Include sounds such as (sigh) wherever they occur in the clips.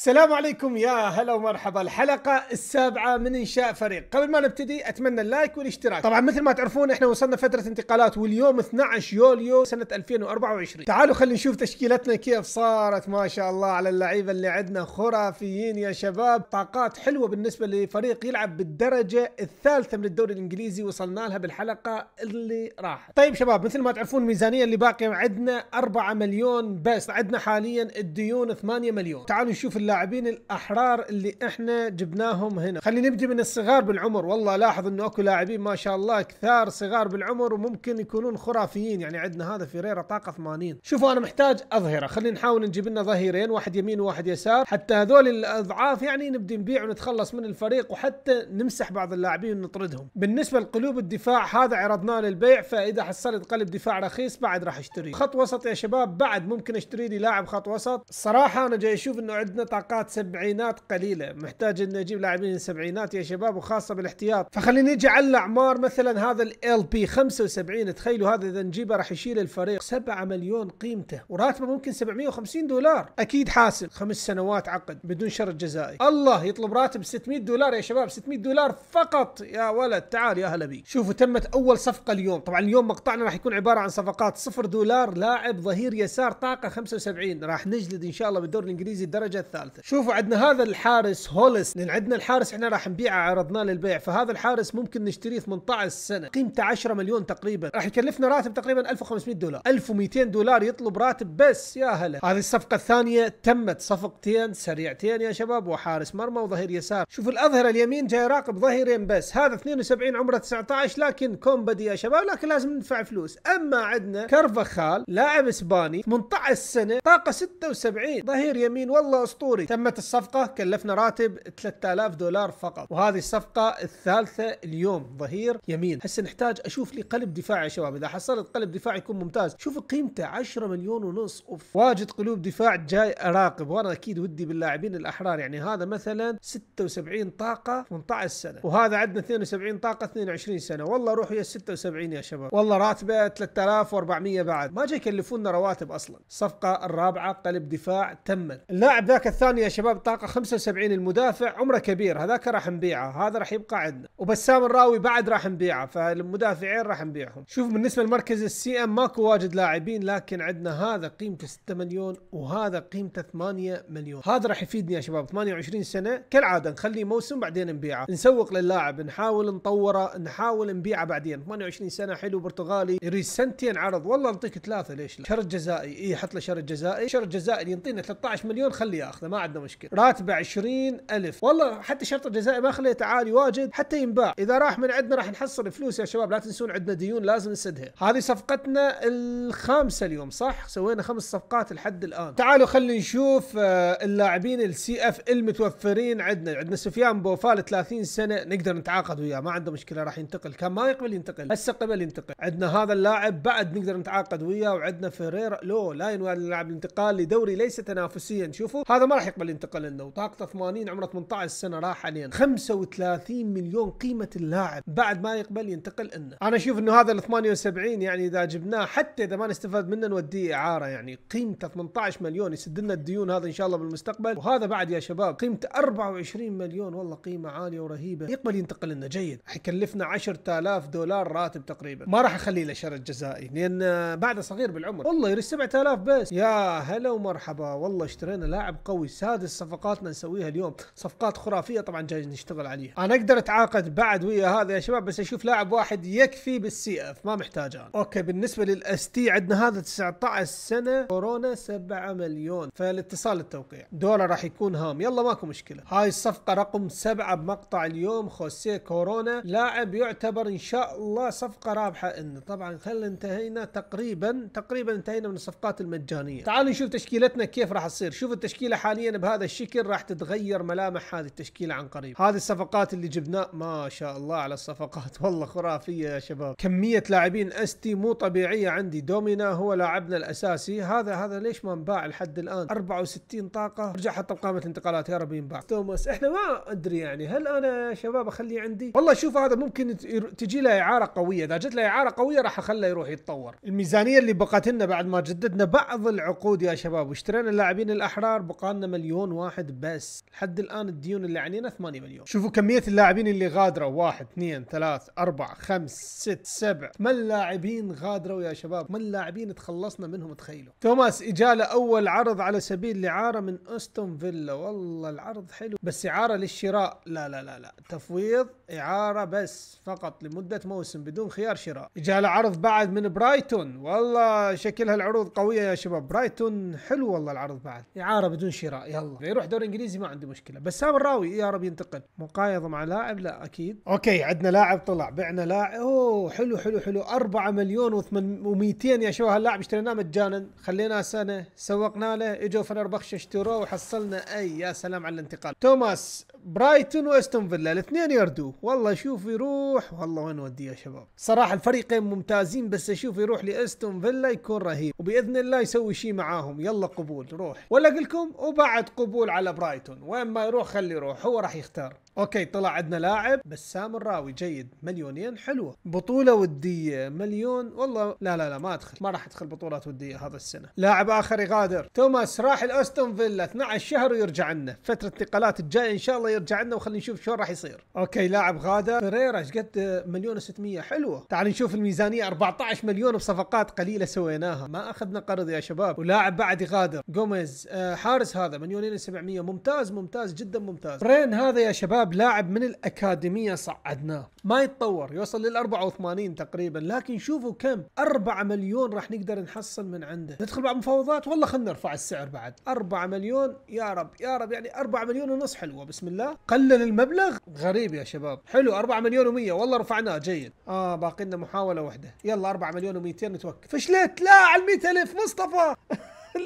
السلام عليكم يا هلا ومرحبا الحلقة السابعة من إنشاء فريق قبل ما نبتدي أتمنى اللايك والاشتراك طبعا مثل ما تعرفون إحنا وصلنا فترة انتقالات واليوم 12 يوليو سنة 2024 تعالوا خلينا نشوف تشكيلتنا كيف صارت ما شاء الله على اللعيبة اللي عندنا خرافيين يا شباب طاقات حلوة بالنسبة لفريق يلعب بالدرجة الثالثة من الدوري الإنجليزي وصلنا لها بالحلقة اللي راحت طيب شباب مثل ما تعرفون الميزانية اللي باقية عندنا 4 مليون بس عندنا حاليا الديون 8 مليون تعالوا نشوف اللاعبين الاحرار اللي احنا جبناهم هنا خلينا نبدي من الصغار بالعمر والله لاحظ انه اكو لاعبين ما شاء الله كثار صغار بالعمر وممكن يكونون خرافيين يعني عندنا هذا فيريرا طاقه 80 شوفوا انا محتاج اظهره خلينا نحاول نجيب لنا ظهيرين واحد يمين وواحد يسار حتى هذول الاضعاف يعني نبدي نبيع ونتخلص من الفريق وحتى نمسح بعض اللاعبين ونطردهم بالنسبه لقلوب الدفاع هذا عرضناه للبيع فاذا حصلت قلب دفاع رخيص بعد راح اشتريه خط وسط يا شباب بعد ممكن اشتري لي لاعب خط وسط الصراحه انا جاي اشوف انه عندنا صفقات سبعينات قليله محتاج ان اجيب لاعبين سبعينات يا شباب وخاصه بالاحتياط فخلينا نجي على الاعمار مثلا هذا ال بي 75 تخيلوا هذا اذا نجيبه راح يشيل الفريق 7 مليون قيمته وراتبه ممكن 750 دولار اكيد حاسب خمس سنوات عقد بدون شرط جزائي الله يطلب راتب 600 دولار يا شباب 600 دولار فقط يا ولد تعال يا هلا بي شوفوا تمت اول صفقه اليوم طبعا اليوم مقطعنا راح يكون عباره عن صفقات 0 دولار لاعب ظهير يسار طاقه 75 راح نجلد ان شاء الله بالدوري الانجليزي الدرجه الثالثه الثالثه شوفوا عندنا هذا الحارس هولس لان عندنا الحارس احنا راح نبيعه عرضناه للبيع فهذا الحارس ممكن نشتريه 18 سنه قيمته 10 مليون تقريبا راح يكلفنا راتب تقريبا 1500 دولار 1200 دولار يطلب راتب بس يا هلا هذه الصفقه الثانيه تمت صفقتين سريعتين يا شباب وحارس مرمى وظهير يسار شوفوا الاظهره اليمين جاي يراقب ظهيرين بس هذا 72 عمره 19 لكن كومبادي يا شباب لكن لازم ندفع فلوس اما عندنا كارفاخال لاعب اسباني 18 سنه طاقه 76 ظهير يمين والله اسطوري الدوري تمت الصفقة كلفنا راتب 3000 دولار فقط وهذه الصفقة الثالثة اليوم ظهير يمين هسه نحتاج أشوف لي قلب دفاع يا شباب إذا حصلت قلب دفاع يكون ممتاز شوف قيمته 10 مليون ونص أوف واجد قلوب دفاع جاي أراقب وأنا أكيد ودي باللاعبين الأحرار يعني هذا مثلا 76 طاقة 18 سنة وهذا عندنا 72 طاقة 22 سنة والله روح يا 76 يا شباب والله راتبه 3400 بعد ما جاي يكلفونا رواتب أصلا الصفقة الرابعة قلب دفاع تمت اللاعب ذاك الثالث عندنا يا شباب طاقه 75 المدافع عمره كبير هذاك راح نبيعه هذا راح يبقى عندنا وبسام الراوي بعد راح نبيعه فالمدافعين راح نبيعهم شوف بالنسبه لمركز السي ام ماكو واجد لاعبين لكن عندنا هذا قيمته 6 مليون وهذا قيمته 8 مليون هذا راح يفيدني يا شباب 28 سنه كالعاده نخليه موسم بعدين نبيعه نسوق للاعب نحاول نطوره نحاول نبيعه بعدين 28 سنه حلو برتغالي يريد سنتين عرض والله نعطيك ثلاثه ليش لا شرط جزائي اي حط له شرط جزائي شرط جزائي ينطينا 13 مليون خليه ياخذه ما عندنا مشكله راتبه 20000 والله حتى شرط الجزائي ما خليه تعال يواجد حتى ينباع اذا راح من عندنا راح نحصل فلوس يا شباب لا تنسون عندنا ديون لازم نسدها هذه صفقتنا الخامسه اليوم صح سوينا خمس صفقات لحد الان تعالوا خلينا نشوف آه، اللاعبين السي اف المتوفرين عندنا عندنا سفيان بوفال 30 سنه نقدر نتعاقد وياه ما عنده مشكله راح ينتقل كان ما يقبل ينتقل هسه قبل ينتقل عندنا هذا اللاعب بعد نقدر نتعاقد وياه وعندنا فيريرا لو لا ينوال اللاعب الانتقال لدوري ليس تنافسيا شوفوا هذا ما راح يقبل ينتقل لنا وطاقته 80 عمره 18 سنه راح علينا 35 مليون قيمه اللاعب بعد ما يقبل ينتقل لنا انا اشوف انه هذا ال 78 يعني اذا جبناه حتى اذا ما نستفاد منه نوديه اعاره يعني قيمته 18 مليون يسد لنا الديون هذا ان شاء الله بالمستقبل وهذا بعد يا شباب قيمته 24 مليون والله قيمه عاليه ورهيبه يقبل ينتقل لنا جيد حيكلفنا 10000 دولار راتب تقريبا ما راح اخليه له شرط جزائي لان بعده صغير بالعمر والله يريد 7000 بس يا هلا ومرحبا والله اشترينا لاعب قوي سادس صفقاتنا نسويها اليوم صفقات خرافيه طبعا جاي نشتغل عليها انا اقدر اتعاقد بعد ويا هذا يا شباب بس اشوف لاعب واحد يكفي بالسي اف ما محتاج انا اوكي بالنسبه للاس تي عندنا هذا 19 سنه كورونا 7 مليون فالاتصال التوقيع دوره راح يكون هام يلا ماكو مشكله هاي الصفقه رقم 7 بمقطع اليوم خوسيه كورونا لاعب يعتبر ان شاء الله صفقه رابحه ان طبعا خلينا انتهينا تقريبا تقريبا انتهينا من الصفقات المجانيه تعالوا نشوف تشكيلتنا كيف راح تصير شوف التشكيله حاليا ثانيا بهذا الشكل راح تتغير ملامح هذه التشكيله عن قريب هذه الصفقات اللي جبناها ما شاء الله على الصفقات (laughs) والله خرافيه يا شباب كميه لاعبين استي مو طبيعيه عندي دومينا هو لاعبنا الاساسي هذا هذا ليش ما انباع لحد الان 64 طاقه رجع حط بقائمه الانتقالات يا رب ينباع توماس احنا ما ادري يعني هل انا يا شباب اخليه عندي والله شوف هذا ممكن تجي له اعاره قويه اذا جت له اعاره قويه راح اخليه يروح يتطور الميزانيه اللي بقت لنا بعد ما جددنا بعض العقود يا شباب واشترينا اللاعبين الاحرار بقالنا مليون واحد بس لحد الان الديون اللي علينا 8 مليون شوفوا كميه اللاعبين اللي غادروا واحد اثنين ثلاث اربع خمس ست سبع ثمان لاعبين غادروا يا شباب ثمان لاعبين تخلصنا منهم تخيلوا توماس اجاله اول عرض على سبيل الاعاره من استون فيلا والله العرض حلو بس اعاره للشراء لا لا لا لا تفويض إعارة بس فقط لمدة موسم بدون خيار شراء جاء العرض عرض بعد من برايتون والله شكلها العروض قوية يا شباب برايتون حلو والله العرض بعد إعارة بدون شراء يلا يروح دوري إنجليزي ما عنده مشكلة بس بسام الراوي يا رب ينتقل مقايضة مع لاعب لا أكيد أوكي عندنا لاعب طلع بعنا لاعب أوه حلو حلو حلو 4 مليون و200 يا شباب هاللاعب اشتريناه مجانا خليناه سنة سوقنا له اجوا فنربخش اشتروه وحصلنا أي يا سلام على الانتقال توماس برايتون واستون فيلا الاثنين يردوا والله شوف يروح والله وين ودي يا شباب صراحه الفريقين ممتازين بس اشوف يروح لاستون فيلا يكون رهيب وباذن الله يسوي شيء معاهم يلا قبول روح ولا لكم وبعد قبول على برايتون وين ما يروح خلي يروح هو راح يختار اوكي طلع عندنا لاعب بسام الراوي جيد مليونين حلوه بطوله وديه مليون والله لا لا لا ما ادخل ما راح ادخل بطولات وديه هذا السنه لاعب اخر يغادر توماس راح الاستون فيلا 12 شهر ويرجع لنا فتره انتقالات الجايه ان شاء الله يرجع لنا وخلينا نشوف شلون راح يصير اوكي لاعب غادر فريرا ايش قد مليون و600 حلوه تعال نشوف الميزانيه 14 مليون بصفقات قليله سويناها ما اخذنا قرض يا شباب ولاعب بعد يغادر جوميز آه حارس هذا مليونين و700 ممتاز ممتاز جدا ممتاز رين هذا يا شباب شباب لاعب من الأكاديمية صعدناه ما يتطور يوصل لل 84 تقريبا لكن شوفوا كم 4 مليون راح نقدر نحصل من عنده ندخل بعض مفاوضات والله خلينا نرفع السعر بعد 4 مليون يا رب يا رب يعني 4 مليون ونص حلوة بسم الله قلل المبلغ غريب يا شباب حلو 4 مليون و100 والله رفعناه جيد اه باقي لنا محاولة واحدة يلا 4 مليون و200 نتوكل فشلت لا على 100000 مصطفى (laughs)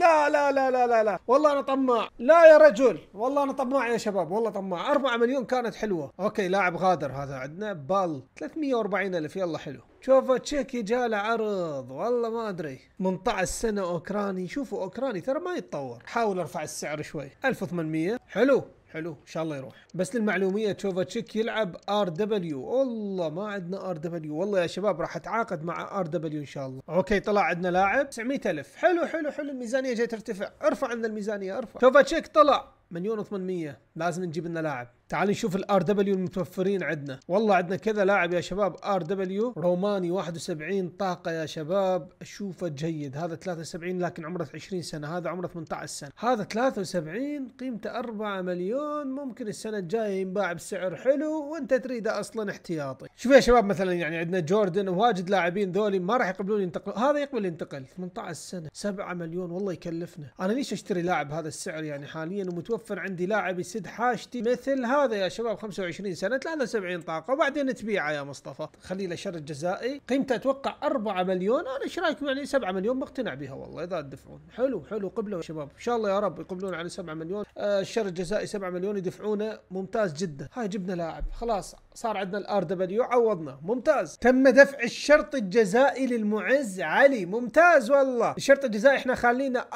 لا لا لا لا لا لا والله انا طماع لا يا رجل والله انا طماع يا شباب والله طماع 4 مليون كانت حلوه اوكي لاعب غادر هذا عندنا بال 340 الف يلا حلو شوفوا تشيكي جاله عرض والله ما ادري 18 سنه اوكراني شوفوا اوكراني ترى ما يتطور حاول ارفع السعر شوي 1800 حلو حلو ان شاء الله يروح بس للمعلوميه تشوفاتشيك يلعب ار دبليو والله ما عندنا ار دبليو والله يا شباب راح اتعاقد مع ار دبليو ان شاء الله اوكي طلع عندنا لاعب 900000 حلو حلو حلو الميزانيه جاي ترتفع ارفع عندنا الميزانيه ارفع تشوفاتشيك طلع مليون و800 لازم نجيب لنا لاعب تعال نشوف الار دبليو المتوفرين عندنا والله عندنا كذا لاعب يا شباب ار دبليو روماني 71 طاقه يا شباب اشوفه جيد هذا 73 لكن عمره 20 سنه هذا عمره 18 سنه هذا 73 قيمته 4 مليون ممكن السنه الجايه ينباع بسعر حلو وانت تريده اصلا احتياطي شوف يا شباب مثلا يعني عندنا جوردن وواجد لاعبين ذولي ما راح يقبلون ينتقلون هذا يقبل ينتقل 18 سنه 7 مليون والله يكلفنا انا ليش اشتري لاعب هذا السعر يعني حاليا ومتوفر توفر عندي لاعب يسد حاجتي مثل هذا يا شباب 25 سنه 73 طاقه وبعدين تبيعه يا مصطفى خلي له شرط جزائي قيمته اتوقع 4 مليون انا ايش رايكم يعني 7 مليون مقتنع بها والله اذا تدفعون حلو حلو قبلوا يا شباب ان شاء الله يا رب يقبلون على 7 مليون آه الشرط الجزائي 7 مليون يدفعونه ممتاز جدا هاي جبنا لاعب خلاص صار عندنا الار دبليو عوضنا ممتاز تم دفع الشرط الجزائي للمعز علي ممتاز والله الشرط الجزائي احنا خلينا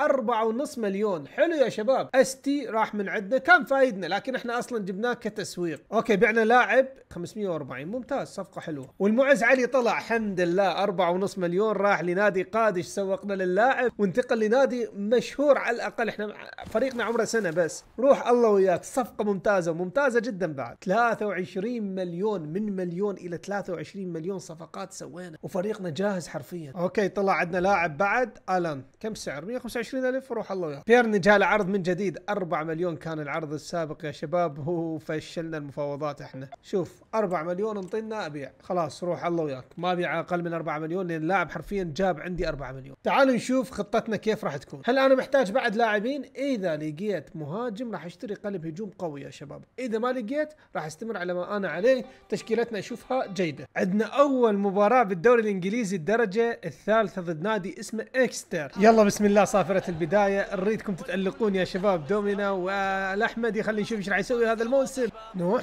4.5 مليون حلو يا شباب اس تي راح راح من عندنا كان فايدنا لكن احنا اصلا جبناه كتسويق اوكي بعنا لاعب 540 ممتاز صفقه حلوه والمعز علي طلع الحمد لله 4.5 مليون راح لنادي قادش سوقنا للاعب وانتقل لنادي مشهور على الاقل احنا فريقنا عمره سنه بس روح الله وياك صفقه ممتازه وممتازه جدا بعد 23 مليون من مليون الى 23 مليون صفقات سوينا وفريقنا جاهز حرفيا اوكي طلع عندنا لاعب بعد الان كم سعر 125 الف روح الله وياك بيرن جاء عرض من جديد 4 مليون مليون كان العرض السابق يا شباب هو فشلنا المفاوضات احنا شوف 4 مليون انطينا ابيع خلاص روح الله وياك ما ابيع اقل من 4 مليون لان اللاعب حرفيا جاب عندي 4 مليون تعالوا نشوف خطتنا كيف راح تكون هل انا محتاج بعد لاعبين اذا لقيت مهاجم راح اشتري قلب هجوم قوي يا شباب اذا ما لقيت راح استمر على ما انا عليه تشكيلتنا اشوفها جيده عندنا اول مباراه بالدوري الانجليزي الدرجه الثالثه ضد نادي اسمه اكستر يلا بسم الله صافره البدايه نريدكم تتالقون يا شباب دومينا و والاحمدي خلينا نشوف ايش راح يسوي هذا الموسم نوح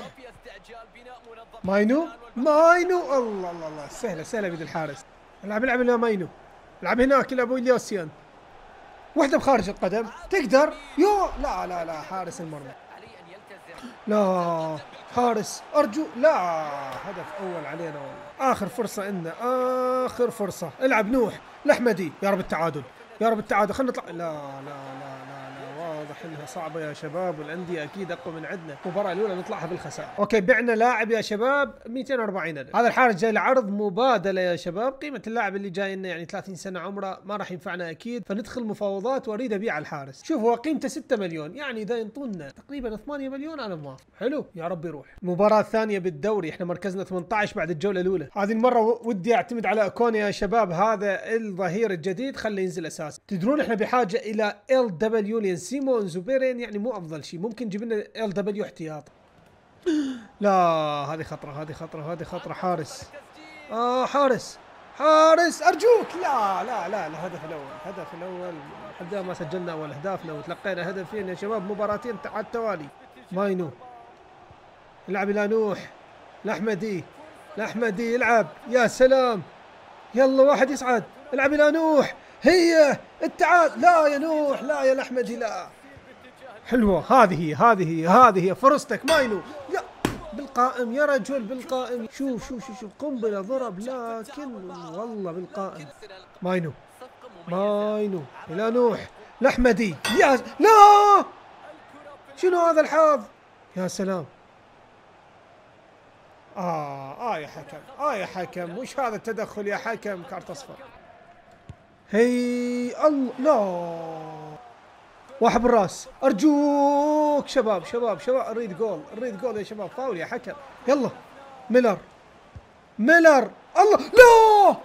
ماينو ماينو الله الله الله سهله سهله بيد الحارس العب العب هنا ماينو العب هناك يا ابو الياسيان وحده بخارج القدم تقدر يو لا لا لا حارس المرمى لا حارس ارجو لا هدف اول علينا والله اخر فرصه لنا اخر فرصه العب نوح الاحمدي يا رب التعادل يا رب التعادل خلينا نطلع لا لا لا لا انها صعبه يا شباب والانديه اكيد اقوى من عندنا المباراه الاولى نطلعها بالخساره اوكي بعنا لاعب يا شباب 240 الف هذا الحارس جاي لعرض مبادله يا شباب قيمه اللاعب اللي جاي لنا يعني 30 سنه عمره ما راح ينفعنا اكيد فندخل مفاوضات واريد ابيع الحارس شوف هو قيمته 6 مليون يعني اذا ينطونا تقريبا 8 مليون انا موافق حلو يا رب يروح المباراه الثانيه بالدوري احنا مركزنا 18 بعد الجوله الاولى هذه المره ودي اعتمد على كوني يا شباب هذا الظهير الجديد خليه ينزل اساسي تدرون احنا بحاجه الى ال دبليو سيمون الونزو يعني مو افضل شيء ممكن جيب لنا ال دبليو احتياط (gasps) لا هذه خطره هذه خطره هذه خطره حارس اه حارس حارس ارجوك لا لا لا الهدف الاول الهدف الاول الحمد ما سجلنا اول اهدافنا وتلقينا هدفين يا شباب مباراتين على التوالي ماينو العب الى نوح الاحمدي الاحمدي العب يا سلام يلا واحد يصعد العب الى نوح هي التعاد لا يا نوح لا يا الاحمدي لا حلوه هذه هي هذه هي هذه هي فرصتك ماينو يا بالقائم يا رجل بالقائم شوف شوف شوف شوف قنبله ضرب لكن والله بالقائم ماينو ماينو الى نوح الاحمدي يا لا شنو هذا الحظ يا سلام آه آه يا حكم آه يا حكم وش هذا التدخل يا حكم كارت أصفر هي الله لا واحد بالراس ارجوك شباب شباب شباب نريد جول نريد جول يا شباب فاول يا حكم يلا ميلر ميلر الله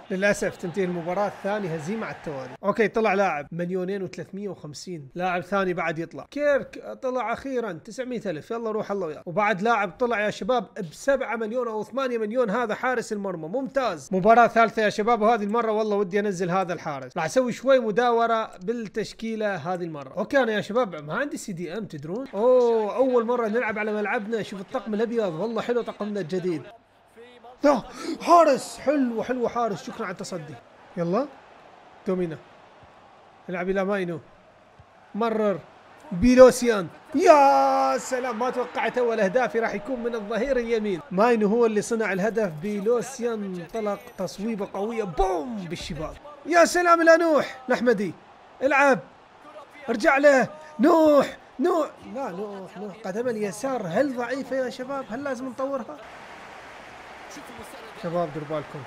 لا للاسف تنتهي المباراه الثانيه هزيمه على التوالي اوكي طلع لاعب مليونين و350 لاعب ثاني بعد يطلع كيرك طلع اخيرا 900000 يلا روح الله وياك وبعد لاعب طلع يا شباب ب 7 مليون او 8 مليون هذا حارس المرمى ممتاز مباراه ثالثه يا شباب وهذه المره والله ودي انزل هذا الحارس راح اسوي شوي مداوره بالتشكيله هذه المره اوكي انا يا شباب ما عندي سي دي ام تدرون اوه اول مره نلعب على ملعبنا شوف الطقم الابيض والله حلو طقمنا الجديد ده حارس حلو حلو حارس شكرا على التصدي يلا دومينا العب الى ماينو مرر بيلوسيان يا سلام ما توقعت اول اهدافي راح يكون من الظهير اليمين ماينو هو اللي صنع الهدف بيلوسيان طلق تصويبه قويه بوم بالشباك يا سلام الى نوح الاحمدي العب ارجع له نوح نوح لا نوح نوح قدم اليسار هل ضعيفه يا شباب هل لازم نطورها شباب دير بالكم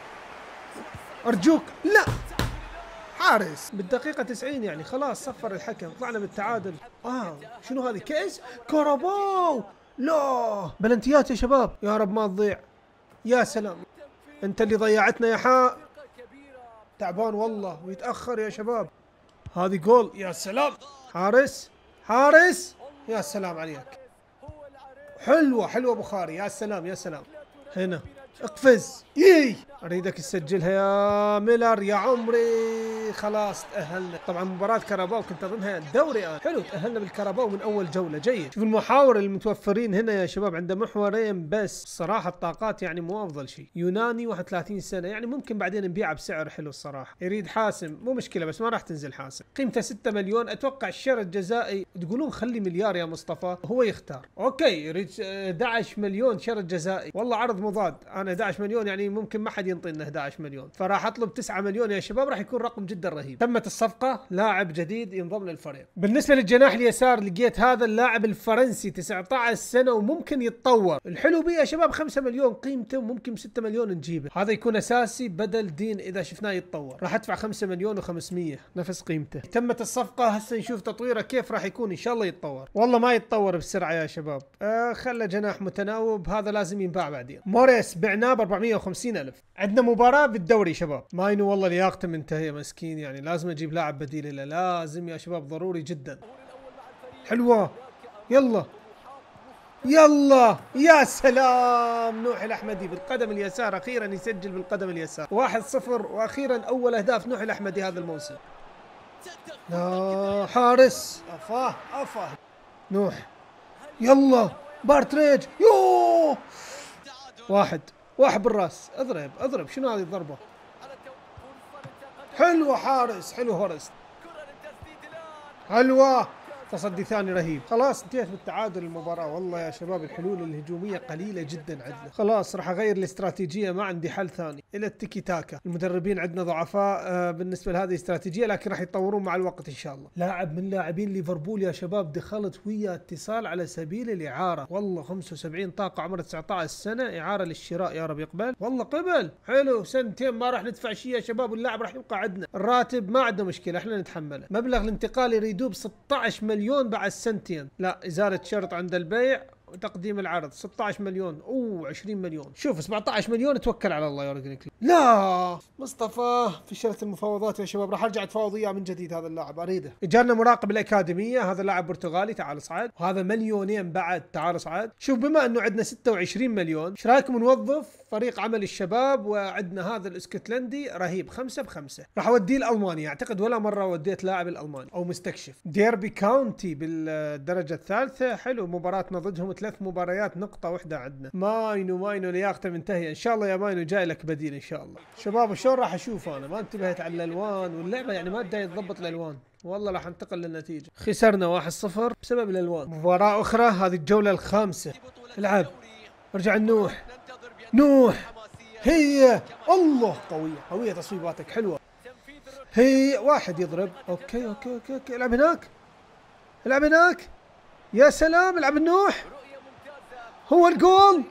ارجوك لا حارس بالدقيقة 90 يعني خلاص صفر الحكم طلعنا بالتعادل اه شنو هذه كيس كوراباو لا بلنتيات يا شباب يا رب ما تضيع يا سلام انت اللي ضيعتنا يا حاء تعبان والله ويتاخر يا شباب هذه جول يا سلام حارس حارس يا سلام عليك حلوه حلوه بخاري يا سلام يا سلام هنا اقفز يي اريدك تسجلها يا ميلر يا عمري خلاص تاهلنا طبعا مباراه كرباو كنت اظنها دوري انا حلو تاهلنا بالكرباو من اول جوله جيد شوف المحاور المتوفرين هنا يا شباب عنده محورين بس الصراحه الطاقات يعني مو افضل شيء يوناني 31 سنه يعني ممكن بعدين نبيعه بسعر حلو الصراحه يريد حاسم مو مشكله بس ما راح تنزل حاسم قيمته 6 مليون اتوقع الشر الجزائي تقولون خلي مليار يا مصطفى هو يختار اوكي يريد 11 آه، مليون شر الجزائي والله عرض مضاد انا 11 مليون يعني ممكن ما حد ينطينا 11 مليون فراح اطلب 9 مليون يا شباب راح يكون رقم جدا رهيب تمت الصفقه لاعب جديد ينضم للفريق بالنسبه للجناح اليسار لقيت هذا اللاعب الفرنسي 19 سنه وممكن يتطور الحلو بيه يا شباب 5 مليون قيمته وممكن 6 مليون نجيبه هذا يكون اساسي بدل دين اذا شفناه يتطور راح ادفع 5 مليون و500 نفس قيمته تمت الصفقه هسه نشوف تطويره كيف راح يكون ان شاء الله يتطور والله ما يتطور بسرعه يا شباب آه خلى جناح متناوب هذا لازم ينباع بعدين موريس بعناه ب 450 الف عندنا مباراه بالدوري شباب ماينو والله لياقته منتهيه مسكين يعني لازم اجيب لاعب بديل له لازم يا شباب ضروري جدا حلوه يلا يلا يا سلام نوح الاحمدي بالقدم اليسار اخيرا يسجل بالقدم اليسار 1-0 واخيرا اول اهداف نوح الاحمدي هذا الموسم لا حارس افاه افاه نوح يلا بارتريج يوه واحد واحد بالراس اضرب اضرب شنو هذه الضربه حلوه حارس حلو هورست حلوه تصدي ثاني رهيب خلاص انتهت بالتعادل المباراة والله يا شباب الحلول الهجومية قليلة جدا عندنا خلاص راح اغير الاستراتيجية ما عندي حل ثاني الى التيكي تاكا المدربين عندنا ضعفاء آه، بالنسبة لهذه الاستراتيجية لكن راح يتطورون مع الوقت ان شاء الله لاعب من لاعبين ليفربول يا شباب دخلت ويا اتصال على سبيل الاعارة والله 75 طاقة عمر 19 سنة اعارة للشراء يا رب يقبل والله قبل حلو سنتين ما راح ندفع شيء يا شباب واللاعب راح يبقى عندنا الراتب ما عنده مشكلة احنا نتحمله مبلغ الانتقال يريدوه ب 16 مليون مليون بعد سنتين لا إزالة شرط عند البيع تقديم العرض 16 مليون او 20 مليون شوف 17 مليون توكل على الله يورجن لا مصطفى فشلت المفاوضات يا شباب راح ارجع اتفاوض وياه من جديد هذا اللاعب اريده اجانا مراقب الاكاديميه هذا لاعب برتغالي تعال صعد وهذا مليونين بعد تعال صعد شوف بما انه عندنا 26 مليون ايش رايكم نوظف فريق عمل الشباب وعندنا هذا الاسكتلندي رهيب خمسة بخمسة راح اوديه لالمانيا اعتقد ولا مره وديت لاعب الالماني او مستكشف ديربي كاونتي بالدرجه الثالثه حلو مباراتنا ضدهم ثلاث مباريات نقطه واحده عندنا ماينو ماينو لياقته منتهيه ان شاء الله يا ماينو جاي لك بديل ان شاء الله شباب شلون راح اشوف انا ما انتبهت على الالوان واللعبه يعني ما بدها تضبط الالوان والله راح انتقل للنتيجه خسرنا 1-0 بسبب الالوان مباراه اخرى هذه الجوله الخامسه العب ارجع النوح نوح هي الله قويه قويه تصويباتك حلوه هي واحد يضرب اوكي اوكي اوكي, أوكي. العب هناك العب هناك يا سلام العب النوح هو الجول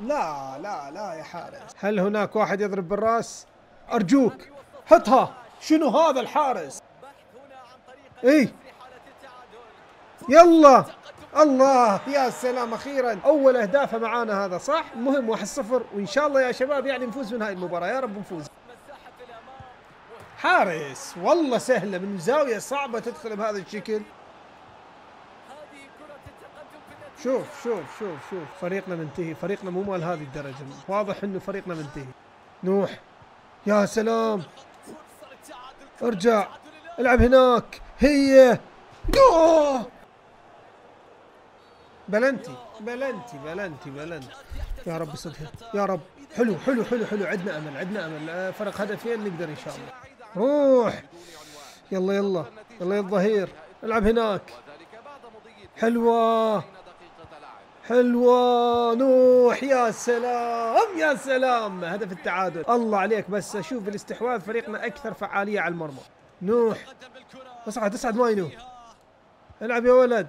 لا لا لا يا حارس هل هناك واحد يضرب بالراس ارجوك حطها شنو هذا الحارس اي يلا الله يا سلام اخيرا اول اهدافه معانا هذا صح مهم 1-0 وان شاء الله يا شباب يعني نفوز من هاي المباراه يا رب نفوز حارس والله سهله من زاويه صعبه تدخل بهذا الشكل شوف شوف شوف شوف فريقنا منتهي فريقنا مو مال هذه الدرجة واضح انه فريقنا منتهي نوح يا سلام ارجع العب هناك هي بلنتي بلنتي بلنتي بلنتي يا رب صدفة يا رب حلو حلو حلو حلو عندنا امل عندنا امل آه، فرق هدفين نقدر ان شاء الله روح يلا يلا يلا يا الظهير العب هناك حلوه حلوة نوح يا سلام يا سلام هدف التعادل الله عليك بس اشوف الاستحواذ فريقنا اكثر فعالية على المرمى نوح اصعد اصعد ماينو العب يا ولد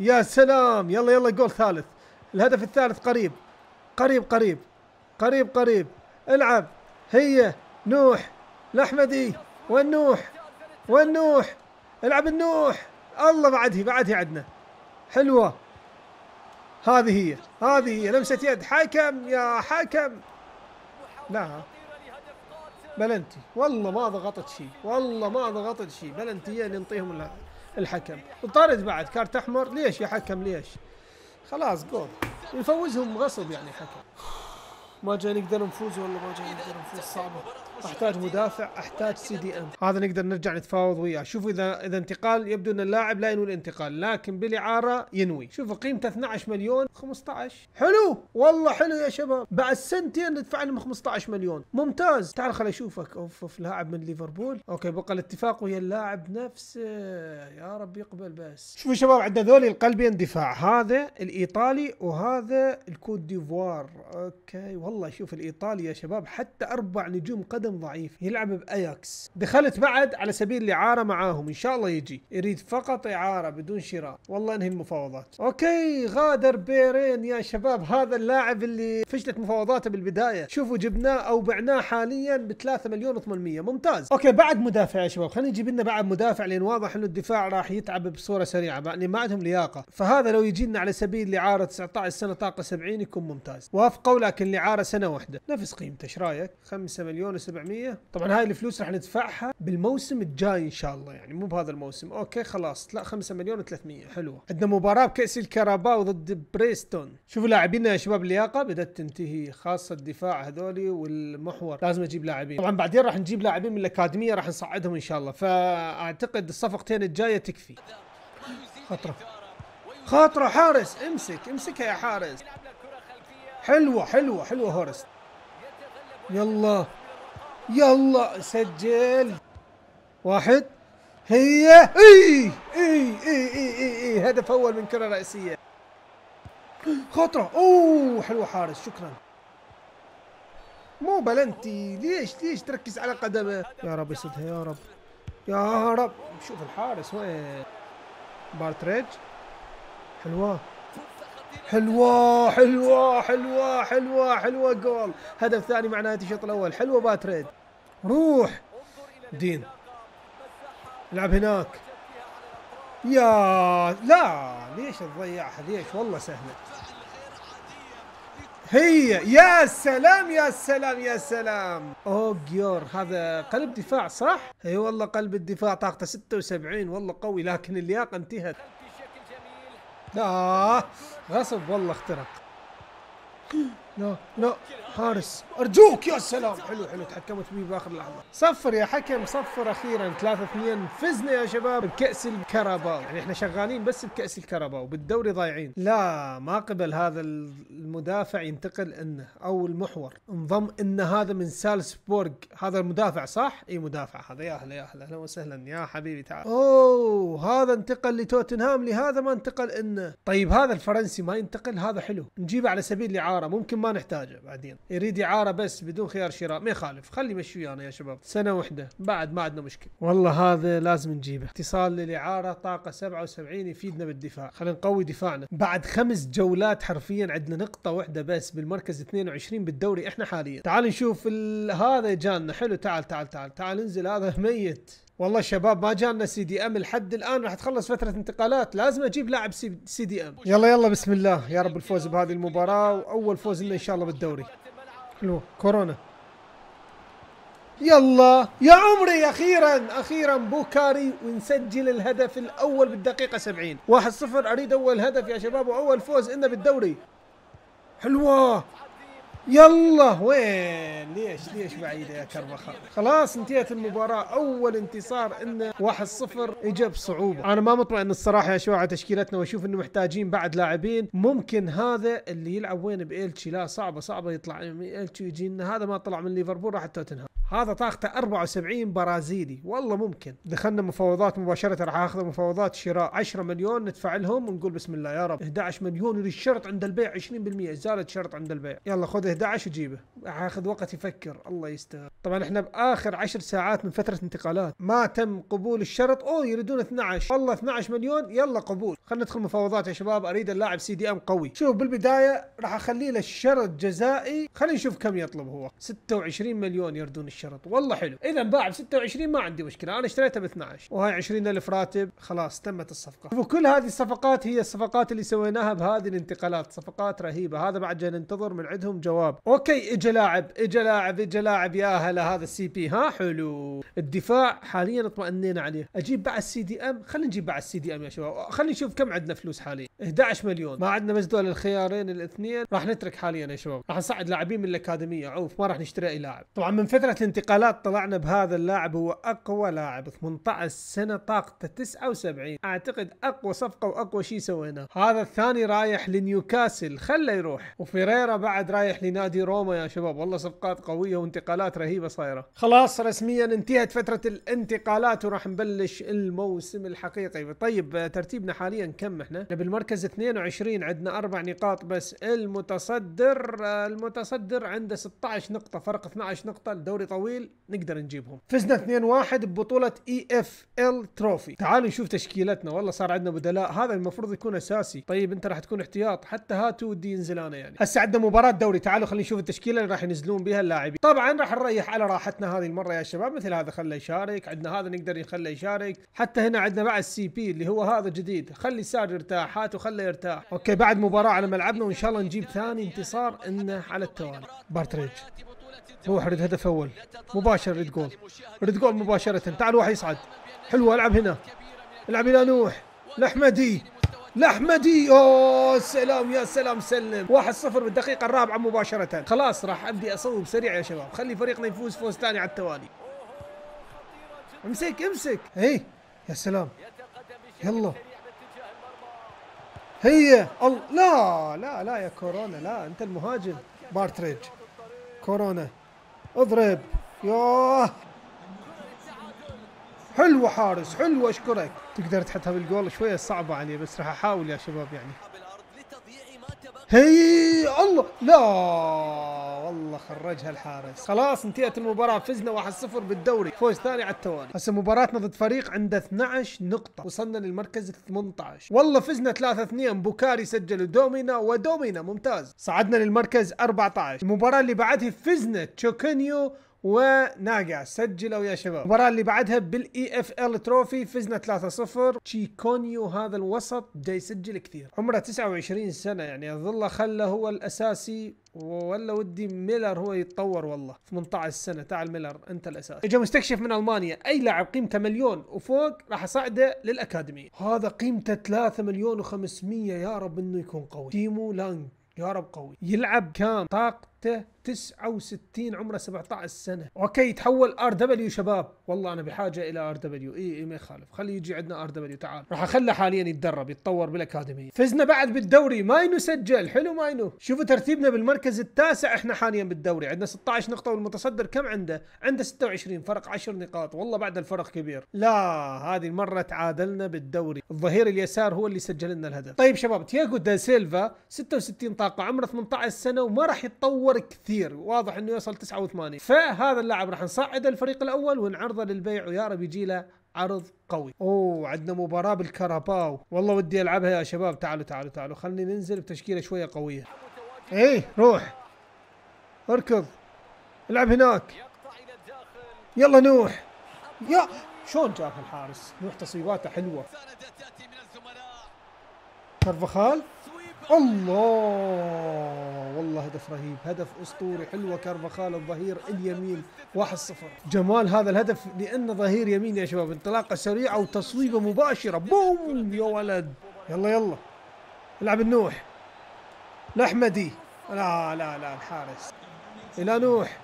يا سلام يلا يلا جول ثالث الهدف الثالث قريب قريب قريب قريب قريب العب هي نوح الاحمدي وين نوح العب النوح الله بعدها بعدها عندنا حلوه هذه هي هذه هي لمسة يد حكم يا حكم لا نعم. بلنتي والله ما ضغطت شيء والله ما ضغطت شيء بلنتيين ينطيهم الحكم وطارد بعد كارت احمر ليش يا حكم ليش خلاص جول يفوزهم غصب يعني حكم ما جاي نقدر نفوز والله ما جاي نقدر نفوز صعبه احتاج مدافع احتاج سي دي ام هذا نقدر نرجع نتفاوض وياه شوفوا اذا اذا انتقال يبدو ان اللاعب لا ينوي الانتقال لكن بالاعاره ينوي شوفوا قيمته 12 مليون 15 حلو والله حلو يا شباب بعد سنتين ندفع لهم 15 مليون ممتاز تعال خليني اشوفك اوف اوف لاعب من ليفربول اوكي بقى الاتفاق ويا اللاعب نفسه يا رب يقبل بس شوفوا شباب عندنا ذولي القلبين دفاع هذا الايطالي وهذا الكوت ديفوار اوكي والله شوف الايطالي يا شباب حتى اربع نجوم قدم ضعيف يلعب باياكس دخلت بعد على سبيل الاعاره معاهم ان شاء الله يجي يريد فقط اعاره بدون شراء والله انهي المفاوضات اوكي غادر بيرين يا شباب هذا اللاعب اللي فشلت مفاوضاته بالبدايه شوفوا جبناه او بعناه حاليا ب 3 مليون و800 ممتاز اوكي بعد مدافع يا شباب خلينا نجيب لنا بعد مدافع لان واضح انه الدفاع راح يتعب بصوره سريعه يعني ما عندهم لياقه فهذا لو يجي لنا على سبيل الاعاره 19 سنه طاقه 70 يكون ممتاز وافقوا لكن الاعاره سنه واحده نفس قيمته ايش رايك 5 مليون و700 700 طبعا هاي الفلوس راح ندفعها بالموسم الجاي ان شاء الله يعني مو بهذا الموسم اوكي خلاص لا 5 مليون و300 حلوه عندنا مباراه بكاس الكرباو ضد بريستون شوفوا لاعبينا يا شباب اللياقه بدات تنتهي خاصه الدفاع هذولي والمحور لازم اجيب لاعبين طبعا بعدين راح نجيب لاعبين من الاكاديميه راح نصعدهم ان شاء الله فاعتقد الصفقتين الجايه تكفي خطره خطره حارس امسك امسكها يا حارس حلوه حلوه حلوه هورست يلا يلا سجل واحد هي اي اي اي اي اي, إي. هدف اول من كره راسيه خطره اوه حلوه حارس شكرا مو بلنتي ليش ليش تركز على قدمه يا رب يسدها يا رب يا رب شوف الحارس وين بارتريج حلوه حلوه حلوه حلوه حلوه حلوه جول هدف ثاني معناته الشوط الاول حلوه باتريد روح دين العب هناك يا لا ليش تضيعها ليش والله سهلة هي يا سلام يا سلام يا سلام اوجيور هذا قلب دفاع صح؟ اي والله قلب الدفاع طاقته 76 والله قوي لكن اللياقه انتهت لا غصب والله اخترق لا لا حارس ارجوك يا سلام حلو حلو تحكمت فيه باخر لحظه صفر يا حكم صفر اخيرا 3 2 فزنا يا شباب بكاس الكرباو يعني احنا شغالين بس بكاس الكرباو بالدوري ضايعين لا ما قبل هذا المدافع ينتقل انه او المحور انضم ان هذا من سالسبورغ هذا المدافع صح اي مدافع هذا يا اهلا يا اهلا اهلا وسهلا يا حبيبي تعال اوه هذا انتقل لتوتنهام لهذا ما انتقل انه طيب هذا الفرنسي ما ينتقل هذا حلو نجيبه على سبيل الاعاره ممكن ما نحتاجه بعدين يريد اعاره بس بدون خيار شراء ما يخالف خلي مشي ويانا يا شباب سنه واحده بعد ما عندنا مشكله والله هذا لازم نجيبه اتصال للاعاره طاقه 77 يفيدنا بالدفاع خلينا نقوي دفاعنا بعد خمس جولات حرفيا عندنا نقطه واحده بس بالمركز 22 بالدوري احنا حاليا تعال نشوف هذا جانا حلو تعال تعال تعال تعال انزل هذا ميت والله شباب ما جانا سي دي ام لحد الان راح تخلص فتره انتقالات لازم اجيب لاعب سي دي ام يلا يلا بسم الله يا رب الفوز بهذه المباراه واول فوز لنا ان شاء الله بالدوري حلو كورونا يلا يا عمري اخيرا اخيرا بوكاري ونسجل الهدف الاول بالدقيقه 70 1-0 اريد اول هدف يا شباب واول فوز لنا بالدوري حلوه يلا وين ليش ليش بعيدة يا كربخة خلاص انتهت المباراة أول انتصار إنه 1-0 إجاب صعوبة أنا ما مطمئن الصراحة يا على تشكيلتنا وأشوف إنه محتاجين بعد لاعبين ممكن هذا اللي يلعب وين بإلتشي لا صعبة صعبة يطلع من إلتشي إن هذا ما طلع من ليفربول راح توتنهام هذا طاقته 74 برازيلي والله ممكن دخلنا مفاوضات مباشره راح اخذ مفاوضات شراء 10 مليون ندفع لهم ونقول بسم الله يا رب 11 مليون للشرط عند البيع 20% زالت شرط عند البيع يلا خذ 11 وجيبه راح اخذ وقت يفكر الله يستر طبعا احنا باخر 10 ساعات من فتره انتقالات ما تم قبول الشرط اوه يريدون 12 والله 12 مليون يلا قبول خلينا ندخل مفاوضات يا شباب اريد اللاعب سي دي ام قوي شوف بالبدايه راح اخلي له الشرط جزائي خلينا نشوف كم يطلب هو 26 مليون يردون الشرط شرط والله حلو اذا باع ب 26 ما عندي مشكله انا اشتريته ب 12 وهاي 20000 راتب خلاص تمت الصفقه وكل هذه الصفقات هي الصفقات اللي سويناها بهذه الانتقالات صفقات رهيبه هذا بعد ننتظر من عندهم جواب اوكي اجى لاعب اجى لاعب اجى لاعب يا هلا هذا السي بي ها حلو الدفاع حاليا اطمئنينا عليه اجيب بعد سي دي ام خلينا نجيب بعد سي دي ام يا شباب خلينا نشوف كم عندنا فلوس حاليا 11 مليون ما عندنا بس دول الخيارين الاثنين راح نترك حاليا يا شباب راح نصعد لاعبين من الاكاديميه عوف ما راح نشتري اي لاعب طبعا من فتره انتقالات طلعنا بهذا اللاعب هو اقوى لاعب 18 سنه طاقته 79 اعتقد اقوى صفقه واقوى شيء سويناه هذا الثاني رايح لنيوكاسل خله يروح وفيريرا بعد رايح لنادي روما يا شباب والله صفقات قويه وانتقالات رهيبه صايره خلاص رسميا انتهت فتره الانتقالات وراح نبلش الموسم الحقيقي طيب ترتيبنا حاليا كم احنا بالمركز 22 عندنا اربع نقاط بس المتصدر المتصدر عنده 16 نقطه فرق 12 نقطه الدوري طويل نقدر نجيبهم فزنا 2-1 ببطولة اي اف ال تروفي تعالوا نشوف تشكيلتنا والله صار عندنا بدلاء هذا المفروض يكون اساسي طيب انت راح تكون احتياط حتى هاتو ودي ينزلانا يعني هسه عندنا مباراة دوري تعالوا خلينا نشوف التشكيلة اللي راح ينزلون بها اللاعبين طبعا راح نريح على راحتنا هذه المرة يا شباب مثل هذا خله يشارك عندنا هذا نقدر نخله يشارك حتى هنا عندنا بعد السي بي اللي هو هذا جديد خلي سار يرتاح هاتو خله يرتاح اوكي بعد مباراة على ملعبنا وان شاء الله نجيب ثاني انتصار انه على التوالي بارتريج هو حرد هدف اول مباشر ريد جول ريد جول مباشره تعال واحد يصعد حلوه العب هنا العب الى نوح لحمدي لحمدي اوه سلام يا سلام سلم 1-0 بالدقيقه الرابعه مباشره خلاص راح ابدي اصوب سريع يا شباب خلي فريقنا يفوز فوز ثاني على التوالي امسك امسك هي يا سلام يلا هي لا لا لا يا كورونا لا انت المهاجم بارتريج كورونا اضرب ياه حلوه حارس حلوه اشكرك تقدر تحطها بالجول شويه صعبه علي بس راح احاول يا شباب يعني هي الله لا والله خرجها الحارس خلاص انتهت المباراة فزنا 1-0 بالدوري فوز ثاني على التوالي هسه مباراتنا ضد فريق عنده 12 نقطة وصلنا للمركز 18 والله فزنا 3-2 بوكاري سجل دومينا ودومينا ممتاز صعدنا للمركز 14 المباراة اللي بعدها فزنا تشوكينيو وناقع سجلوا يا شباب المباراه اللي بعدها بالاي اف ال تروفي فزنا 3-0 تشيكونيو هذا الوسط جاي يسجل كثير عمره 29 سنه يعني يظل خله هو الاساسي ولا ودي ميلر هو يتطور والله 18 سنه تعال ميلر انت الاساسي اجا مستكشف من المانيا اي لاعب قيمته مليون وفوق راح اصعده للاكاديميه هذا قيمته 3 مليون و500 يا رب انه يكون قوي تيمو لانج يا رب قوي يلعب كام طاقته 69 عمره 17 سنه اوكي يتحول ار دبليو شباب والله انا بحاجه الى ار دبليو اي اي ما يخالف خليه يجي عندنا ار دبليو تعال راح اخله حاليا يتدرب يتطور بالاكاديميه فزنا بعد بالدوري ماينو سجل حلو ماينو شوفوا ترتيبنا بالمركز التاسع احنا حاليا بالدوري عندنا 16 نقطه والمتصدر كم عنده عنده 26 فرق 10 نقاط والله بعد الفرق كبير لا هذه المره تعادلنا بالدوري الظهير اليسار هو اللي سجل لنا الهدف طيب شباب تياجو دا سيلفا 66 طاقه عمره 18 سنه وما راح يتطور كثير كثير واضح انه يوصل 89 فهذا اللاعب راح نصعده الفريق الاول ونعرضه للبيع ويا رب يجي له عرض قوي اوه عندنا مباراة بالكاراباو والله ودي العبها يا شباب تعالوا تعالوا تعالوا خلني ننزل بتشكيلة شوية قوية ايه روح اركض العب هناك يلا نوح يا شلون جاك الحارس نوح تصيباته حلوة كرفخال الله والله هدف رهيب هدف اسطوري حلوه كارفاخال الظهير اليمين 1-0 جمال هذا الهدف لانه ظهير يمين يا شباب انطلاقه سريعه وتصويبه مباشره بوم يا ولد يلا يلا العب النوح لاحمدي لا لا لا الحارس الى نوح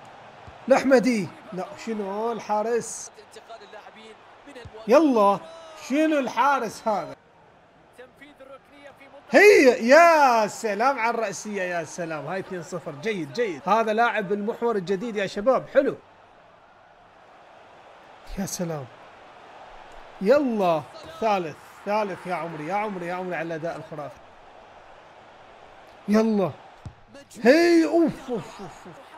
لاحمدي لا شنو الحارس يلا شنو الحارس هذا هي يا سلام على الرأسية يا سلام هاي 2-0 جيد جيد هذا لاعب المحور الجديد يا شباب حلو يا سلام يلا ثالث ثالث يا عمري يا عمري يا عمري على الأداء الخرافي يلا هي اوف اوف اوف, أوف.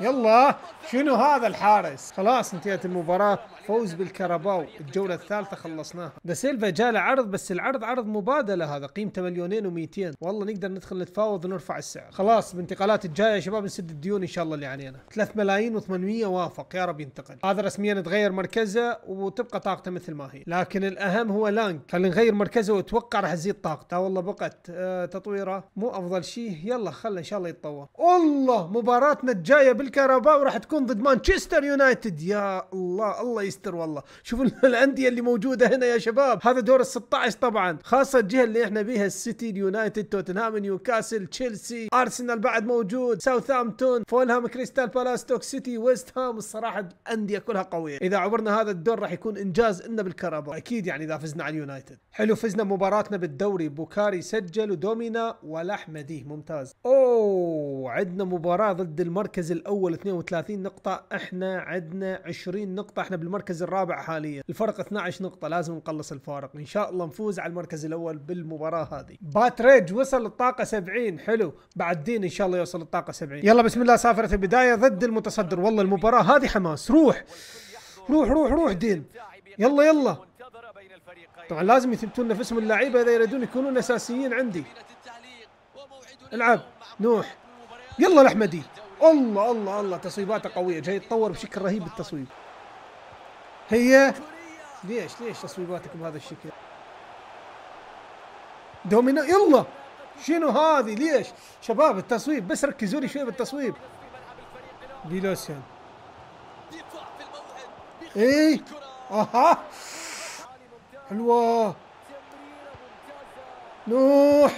يلا شنو هذا الحارس خلاص انتهت المباراة فوز بالكرباو الجولة الثالثة خلصناها دا سيلفا جاء عرض بس العرض عرض مبادلة هذا قيمته مليونين و200 والله نقدر ندخل نتفاوض ونرفع السعر خلاص بانتقالات الجاية يا شباب نسد الديون ان شاء الله اللي علينا 3 ملايين و800 وافق يا رب ينتقل هذا رسميا تغير مركزه وتبقى طاقته مثل ما هي لكن الاهم هو لانك خلينا نغير مركزه واتوقع راح تزيد طاقته والله بقت آه تطويره مو افضل شيء يلا خله ان شاء الله يتطور الله مباراتنا الجايه بالكهرباء وراح تكون ضد مانشستر يونايتد يا الله الله يستر والله شوفوا (laughs) الانديه اللي موجوده هنا يا شباب هذا دور ال 16 طبعا خاصه الجهه اللي احنا بيها السيتي اليونايتد توتنهام نيوكاسل تشيلسي ارسنال بعد موجود ساوثهامبتون فولهام كريستال بالاس توك سيتي ويست هام الصراحه الانديه كلها قويه اذا عبرنا هذا الدور راح يكون انجاز لنا بالكهرباء اكيد يعني اذا فزنا على اليونايتد حلو فزنا مباراتنا بالدوري بوكاري سجل ودومينا والاحمدي ممتاز اوه عندنا مباراه ضد المركز المركز الاول 32 نقطة احنا عندنا 20 نقطة احنا بالمركز الرابع حاليا الفرق 12 نقطة لازم نقلص الفارق ان شاء الله نفوز على المركز الاول بالمباراة هذه باتريج وصل الطاقة 70 حلو بعد دين ان شاء الله يوصل الطاقة 70 يلا بسم الله سافرت البداية ضد المتصدر والله المباراة هذه حماس روح روح روح روح دين يلا يلا طبعا لازم يثبتون نفسهم اللعيبة اذا يريدون يكونون اساسيين عندي العب نوح يلا الاحمدي الله الله الله تصويباته قويه جاي يتطور بشكل رهيب بالتصويب هي ليش ليش تصويباتك بهذا الشكل دومينو يلا شنو هذه ليش شباب التصويب بس ركزوا لي شوي بالتصويب بيلوسيان اي اها حلوه نوح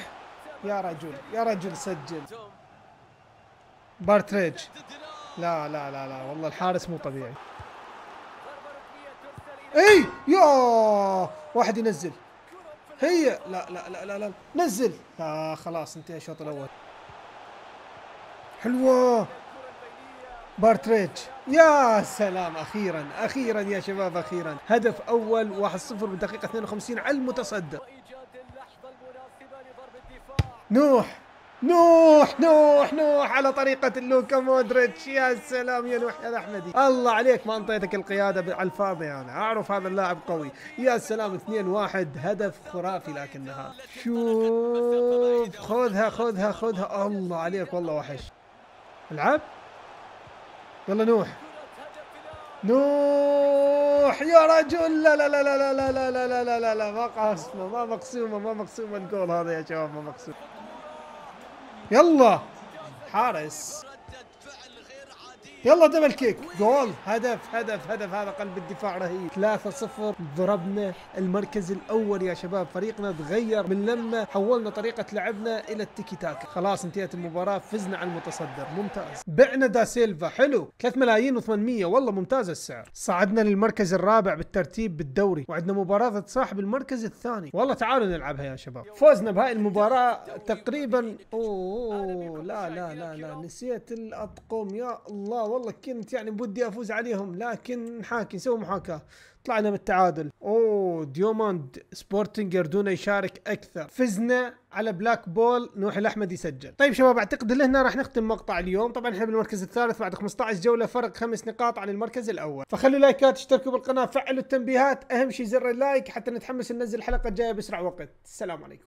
يا رجل يا رجل سجل بارتريج لا لا لا لا والله الحارس مو طبيعي اي يا واحد ينزل هي لا لا لا لا, لا. نزل لا خلاص انتهى الشوط الاول حلوه بارتريج يا سلام اخيرا اخيرا يا شباب اخيرا هدف اول 1-0 بالدقيقه 52 على المتصدر نوح نوح نوح نوح على طريقة لوكا مودريتش يا سلام يا نوح يا احمدي الله عليك ما انطيتك القيادة على الفاضي انا اعرف هذا اللاعب قوي يا سلام 2-1 هدف خرافي لكنها شوف خذها خذها خذها الله عليك والله وحش العب يلا نوح نوح يا رجل لا لا لا لا لا لا لا لا لا ما قاسمه ما مقسومه ما مقسومه الجول هذا يا شباب ما مقسومه يلا حارس يلا دبل كيك جول هدف هدف هدف هذا قلب الدفاع رهيب 3-0 ضربنا المركز الاول يا شباب فريقنا تغير من لما حولنا طريقه لعبنا الى التيكي تاكا خلاص انتهت المباراه فزنا على المتصدر ممتاز بعنا دا سيلفا حلو 3 ملايين و800 والله ممتاز السعر صعدنا للمركز الرابع بالترتيب بالدوري وعندنا مباراه صاحب المركز الثاني والله تعالوا نلعبها يا شباب فوزنا بهاي المباراه تقريبا اوه لا لا لا لا نسيت الاطقم يا الله والله كنت يعني بدي افوز عليهم لكن نحاكي نسوي محاكاه طلعنا بالتعادل اوه ديوموند سبورتنجر دون يشارك اكثر فزنا على بلاك بول نوح الاحمد يسجل طيب شباب اعتقد لهنا راح نختم مقطع اليوم طبعا احنا بالمركز الثالث بعد 15 جوله فرق خمس نقاط عن المركز الاول فخلوا لايكات اشتركوا بالقناه فعلوا التنبيهات اهم شيء زر اللايك حتى نتحمس ننزل الحلقه الجايه باسرع وقت السلام عليكم